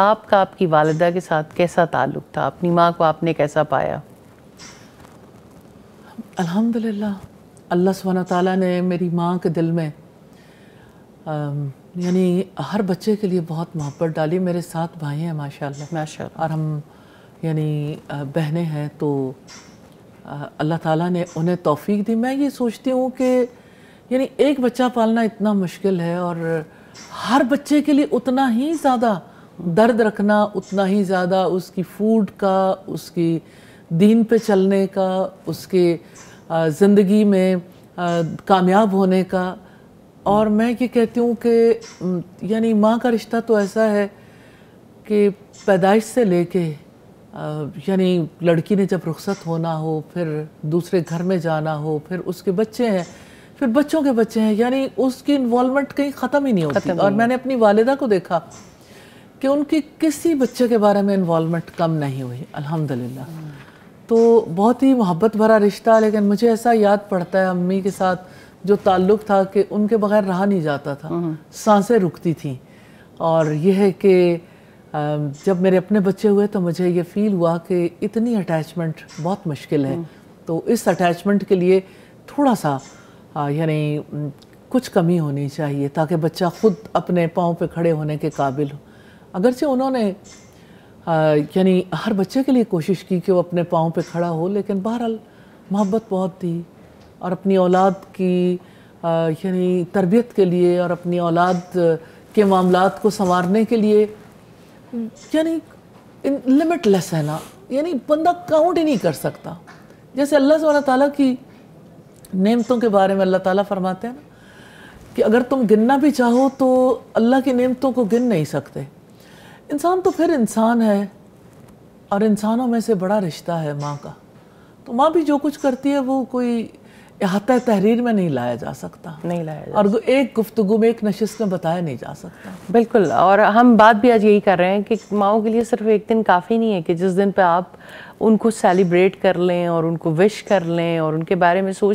आपका आपकी वालदा के साथ कैसा ताल्लुक था अपनी माँ को आपने कैसा पाया अल्हम्दुलिल्लाह अल्लाह सुबहाना ताला ने मेरी माँ के दिल में यानी हर बच्चे के लिए बहुत मोहब्बत डाली मेरे साथ भाई हैं माशाल्लाह माशाल्लाह और हम यानी बहनें हैं तो अल्लाह ताला ने उन्हें तौफीक दी मैं ये सोचती हूँ कि यानी एक बच्चा पालना इतना मुश्किल है और हर बच्चे के लिए उतना ही ज़्यादा दर्द रखना उतना ही ज़्यादा उसकी फूड का उसकी दीन पे चलने का उसके ज़िंदगी में कामयाब होने का और मैं ये कहती हूँ कि यानी माँ का रिश्ता तो ऐसा है कि पैदाइश से लेके यानी लड़की ने जब रुख्सत होना हो फिर दूसरे घर में जाना हो फिर उसके बच्चे हैं फिर बच्चों के बच्चे हैं यानी उसकी इन्वॉलमेंट कहीं ख़त्म ही नहीं होती और मैंने अपनी वालिदा को देखा कि उनकी किसी बच्चे के बारे में इन्वॉलमेंट कम नहीं हुई अल्हम्दुलिल्लाह तो बहुत ही मोहब्बत भरा रिश्ता लेकिन मुझे ऐसा याद पड़ता है अम्मी के साथ जो ताल्लुक़ था कि उनके बगैर रहा नहीं जाता था हम्म। सांसें रुकती थी और यह है कि जब मेरे अपने बच्चे हुए तो मुझे ये फील हुआ कि इतनी अटैचमेंट बहुत मुश्किल है हम्म। तो इस अटैचमेंट के लिए थोड़ा सा यानी कुछ कमी होनी चाहिए ताकि बच्चा खुद अपने पाँव पे खड़े होने के काबिल हो अगरचे उन्होंने यानी हर बच्चे के लिए कोशिश की कि वो अपने पाँव पे खड़ा हो लेकिन बहरहाल मोहब्बत बहुत थी और अपनी औलाद की यानी तरबियत के लिए और अपनी औलाद के मामला को संवारने के लिए यानी लिमिटलेस है ना यानी बंदा काउंट ही नहीं कर सकता जैसे अल्लाह से ताला की नेमतों के बारे में अल्लाह ताला फरमाते हैं ना कि अगर तुम गिनना भी चाहो तो अल्लाह की नेमतों को गिन नहीं सकते इंसान तो फिर इंसान है और इंसानों में से बड़ा रिश्ता है माँ का तो माँ भी जो कुछ करती है वो कोई अहाता तहरीर में नहीं लाया जा सकता नहीं लाया जा और एक गुफ्तगु में एक नशस्त में बताया नहीं जा सकता बिल्कुल और हम बात भी आज यही कर रहे हैं कि माओ के लिए सिर्फ एक दिन काफ़ी नहीं है कि जिस दिन पे आप उनको सेलिब्रेट कर लें और उनको विश कर लें और उनके बारे में सोच